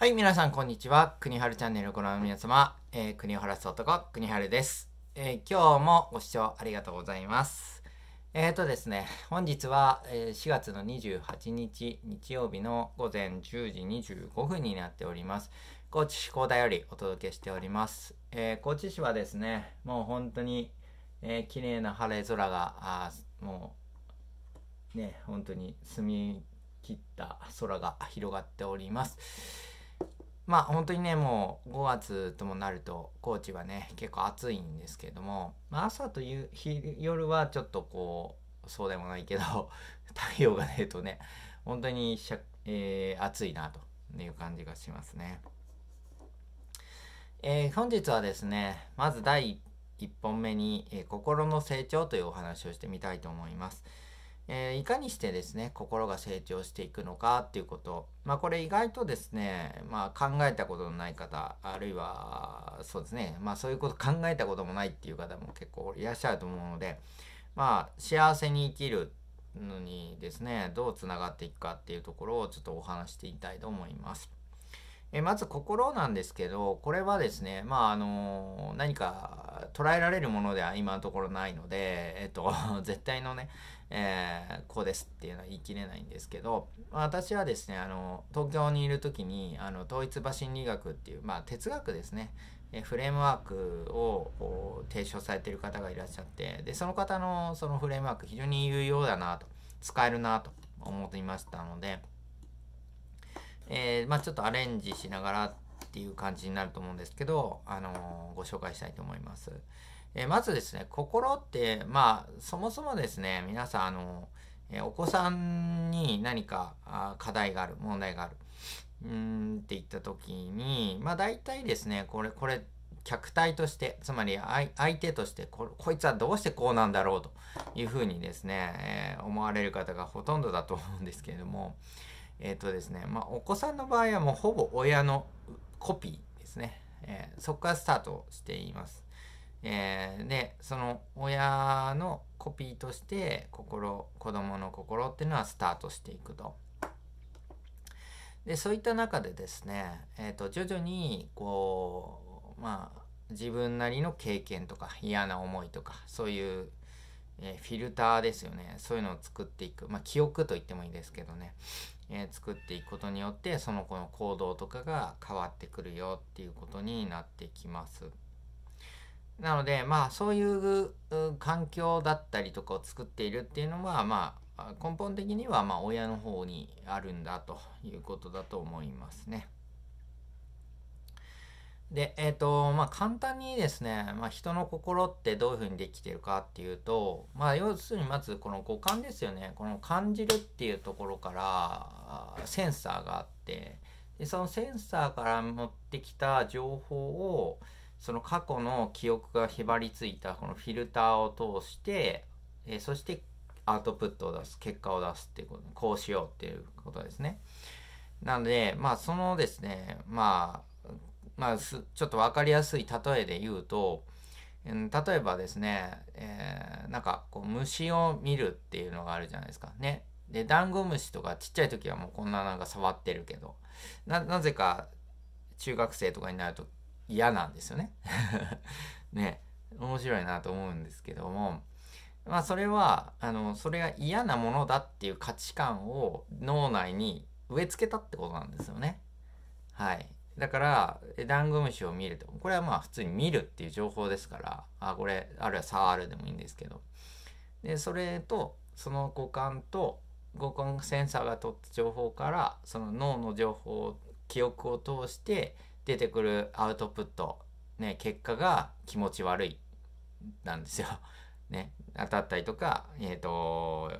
はい、皆さん、こんにちは。国春チャンネルをご覧の皆様、えー、国を晴らす男、国春です、えー、今日もご視聴ありがとうございます。えっ、ー、とですね、本日は、え4月の28日、日曜日の午前10時25分になっております。高知市高田よりお届けしております。え高知市はですね、もう本当に、えー、綺麗な晴れ空が、もう、ね、本当に澄み切った空が広がっております。まあ本当にね、もう5月ともなると、高知はね、結構暑いんですけれども、まあ、朝という夜はちょっとこう、そうでもないけど、太陽が出るとね、本当にしゃ、えー、暑いなという感じがしますね。えー、本日はですね、まず第1本目に、えー、心の成長というお話をしてみたいと思います。えー、いかにしてですね、心が成長していくのかっていうこと。まあこれ意外とですね、まあ考えたことのない方、あるいはそうですね、まあそういうこと考えたこともないっていう方も結構いらっしゃると思うので、まあ幸せに生きるのにですね、どうつながっていくかっていうところをちょっとお話していきたいと思います。えまず心なんですけど、これはですね、まあ、あの、何か捉えられるものでは今のところないので、えっと、絶対のね、えー、こうですっていうのは言い切れないんですけど、私はですね、あの、東京にいる時に、あの、統一馬心理学っていう、まあ、哲学ですね、えフレームワークを提唱されている方がいらっしゃって、で、その方のそのフレームワーク非常に有用だなと、使えるなと思っていましたので、えー、まあ、ちょっとアレンジしながらっていう感じになると思うんですけど、あのー、ご紹介したいと思います。えー、まずですね、心って、まあ、そもそもですね、皆さん、あのえお子さんに何かあ課題がある、問題がある、うんって言った時に、まあ、大体ですね、これ、これ、客体として、つまり相手としてこ、こいつはどうしてこうなんだろうというふうにですね、えー、思われる方がほとんどだと思うんですけれども、えっ、ー、とですね、まあ、お子さんの場合はもうほぼ親のコピーですね。えー、そこからスタートしています。えー、で、その親のコピーとして心、子供の心っていうのはスタートしていくと。で、そういった中でですね、えっ、と、徐々に、こう、まあ、自分なりの経験とか嫌な思いとかそういうえフィルターですよねそういうのを作っていくまあ記憶と言ってもいいですけどね、えー、作っていくことによってその子の行動とかが変わってくるよっていうことになってきます。なのでまあそういう環境だったりとかを作っているっていうのはまあ根本的にはま親の方にあるんだということだと思いますね。で、えっ、ー、と、まあ、簡単にですね、まあ、人の心ってどういうふうにできてるかっていうと、まあ、要するにまずこの五感ですよね。この感じるっていうところからセンサーがあって、でそのセンサーから持ってきた情報を、その過去の記憶がへばりついたこのフィルターを通して、えー、そしてアウトプットを出す、結果を出すっていうこと、こうしようっていうことですね。なので、まあ、そのですね、まあ、まあ、ちょっと分かりやすい例えで言うと、うん、例えばですね、えー、なんかこう虫を見るっていうのがあるじゃないですかね。でダンゴムシとかちっちゃい時はもうこんななんか触ってるけどなぜか中学生とかになると嫌なんですよね。ね面白いなと思うんですけども。まあ、それはあのそれが嫌なものだっていう価値観を脳内に植え付けたってことなんですよね。はい、だから、ダンゴムシを見ると。これはまあ普通に見るっていう情報ですから、あ、これ、あるいは触るでもいいんですけど。で、それと、その五感と、五感センサーが取った情報から、その脳の情報、記憶を通して出てくるアウトプット、ね、結果が気持ち悪い、なんですよ。ね、当たったりとか、えっ、ー、と、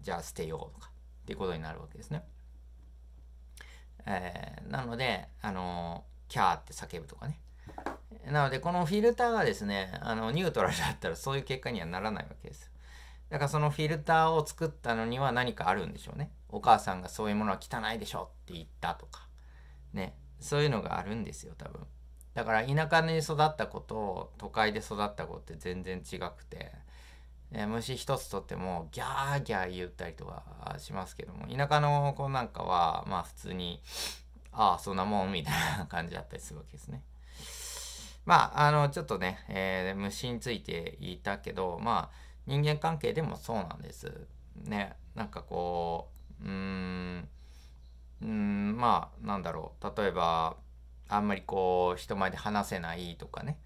じゃあ捨てようとか、っていうことになるわけですね。えー、なので、あのー、キャーって叫ぶとかね。なので、このフィルターがですね、あの、ニュートラルだったらそういう結果にはならないわけです。だからそのフィルターを作ったのには何かあるんでしょうね。お母さんがそういうものは汚いでしょって言ったとか。ね。そういうのがあるんですよ、多分。だから田舎に育った子と都会で育った子って全然違くて。え虫一つとってもギャーギャー言ったりとかしますけども田舎の子なんかはまあ普通にああそんなもんみたいな感じだったりするわけですね。まああのちょっとね、えー、虫について言ったけどまあ人間関係でもそうなんです。ねなんかこううーんうんまあなんだろう例えばあんまりこう人前で話せないとかね、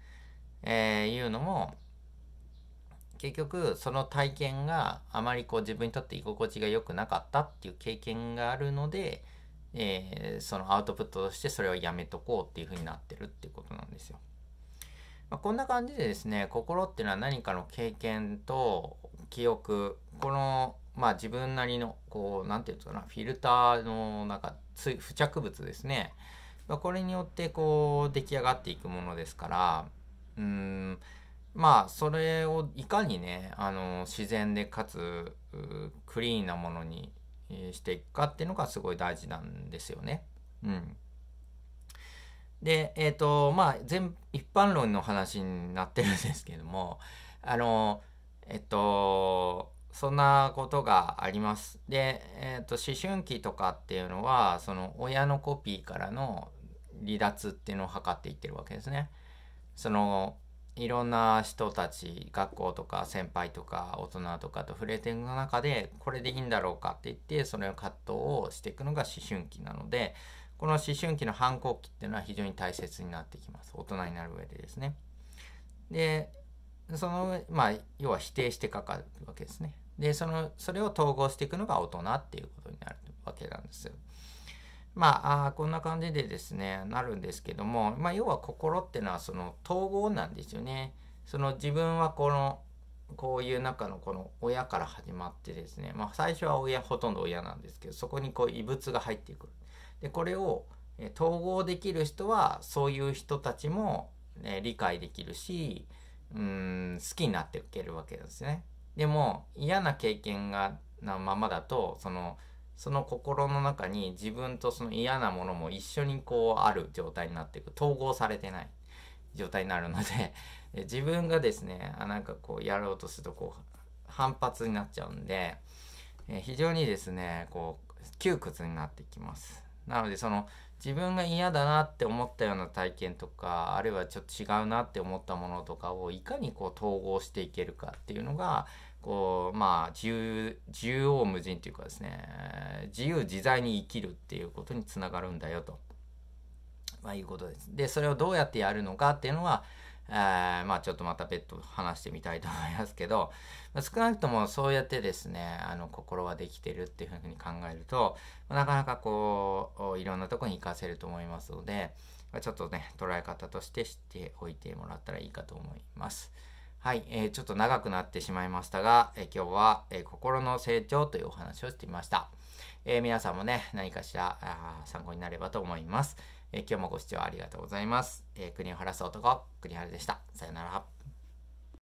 えー、いうのも結局その体験があまりこう自分にとって居心地が良くなかったっていう経験があるので、えー、そのアウトプットとしてそれをやめとこうっていうふうになってるっていうことなんですよ。まあ、こんな感じでですね心っていうのは何かの経験と記憶このまあ自分なりのこう何て言うのかなフィルターのなんか付着物ですね、まあ、これによってこう出来上がっていくものですからうんまあそれをいかにねあの自然でかつクリーンなものにしていくかっていうのがすごい大事なんですよね。うん、でえっ、ー、とまあ全一般論の話になってるんですけどもあのえっ、ー、とそんなことがあります。で、えーと、思春期とかっていうのはその親のコピーからの離脱っていうのを図っていってるわけですね。そのいろんな人たち学校とか先輩とか大人とかと触れていく中でこれでいいんだろうかって言ってその葛藤をしていくのが思春期なのでこの思春期の反抗期っていうのは非常に大切になってきます大人になる上でですね。でそのまあ要は否定してかかるわけですね。でそのそれを統合していくのが大人っていうことになるわけなんです。まあ、こんな感じでですね、なるんですけども、まあ、要は心ってのはその統合なんですよね。その自分はこの、こういう中のこの親から始まってですね、まあ、最初は親、ほとんど親なんですけど、そこにこう異物が入ってくる。で、これを統合できる人は、そういう人たちも、ね、理解できるし、うん、好きになっていけるわけですね。でも、嫌な経験が、なままだと、その、その心の中に自分とその嫌なものも一緒にこうある状態になっていく統合されてない状態になるので 自分がですねあなんかこうやろうとするとこう反発になっちゃうんで、え非常にですねこう窮屈になってきますなのでその自分が嫌だなって思ったような体験とかあるいはちょっと違うなって思ったものとかをいかにこう統合していけるかっていうのがこうまあ自由を無尽というかですね自由自在に生きるっていうことにつながるんだよと、まあ、いうことです。でそれをどうやってやるのかっていうのはえー、まあちょっとまた別途話してみたいと思いますけど、まあ、少なくともそうやってですね、あの、心はできてるっていうふうに考えると、なかなかこう、いろんなとこに活かせると思いますので、ちょっとね、捉え方として知っておいてもらったらいいかと思います。はい、えー、ちょっと長くなってしまいましたが、えー、今日は、えー、心の成長というお話をしてみました。え皆さんもね、何かしら参考になればと思います。え今日もご視聴ありがとうございます。えー、国を晴らす男、国原でした。さよなら。